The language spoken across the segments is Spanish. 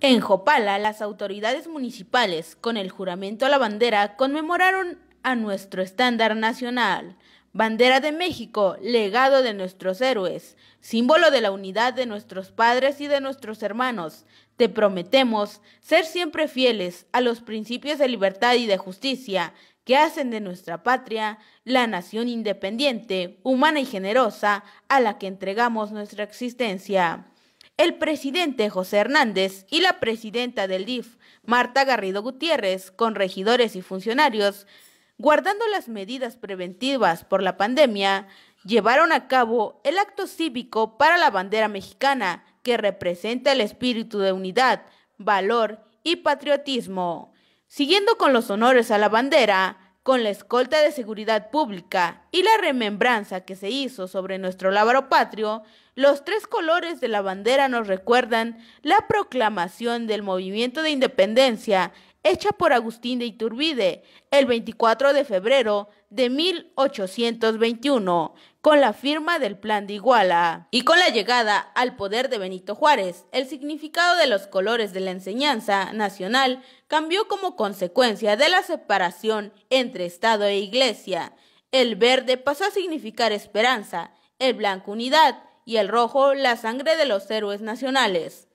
En Jopala, las autoridades municipales, con el juramento a la bandera, conmemoraron a nuestro estándar nacional, bandera de México, legado de nuestros héroes, símbolo de la unidad de nuestros padres y de nuestros hermanos. Te prometemos ser siempre fieles a los principios de libertad y de justicia que hacen de nuestra patria la nación independiente, humana y generosa a la que entregamos nuestra existencia el presidente José Hernández y la presidenta del DIF, Marta Garrido Gutiérrez, con regidores y funcionarios, guardando las medidas preventivas por la pandemia, llevaron a cabo el acto cívico para la bandera mexicana, que representa el espíritu de unidad, valor y patriotismo. Siguiendo con los honores a la bandera, con la escolta de seguridad pública y la remembranza que se hizo sobre nuestro lábaro patrio, los tres colores de la bandera nos recuerdan la proclamación del movimiento de independencia hecha por Agustín de Iturbide el 24 de febrero de 1821, con la firma del Plan de Iguala. Y con la llegada al poder de Benito Juárez, el significado de los colores de la enseñanza nacional cambió como consecuencia de la separación entre Estado e Iglesia. El verde pasó a significar esperanza, el blanco unidad y el rojo la sangre de los héroes nacionales.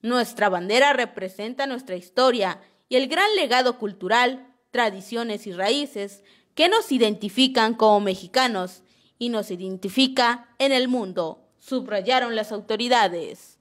Nuestra bandera representa nuestra historia y el gran legado cultural, tradiciones y raíces que nos identifican como mexicanos y nos identifica en el mundo, subrayaron las autoridades.